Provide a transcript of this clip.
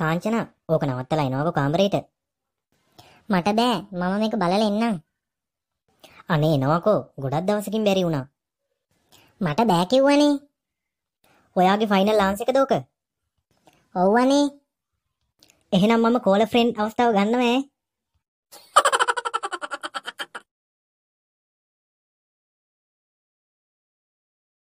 කාංචනා ඕක නවත්තලා එනවාකෝ කාමරේට. මට බෑ මම මේක බලලා එන්නම්. අනේ එනවාකෝ ගොඩක් දවසකින් බැරි වුණා. මට බෑ කිව්වනේ. ඔයාගේ ෆයිනල් ලාන්ස් එකද ඕක? ඔව්වනේ. එහෙනම් මම කෝල ෆ්‍රෙන්ඩ් අවස්ථාව ගන්නවා ඈ.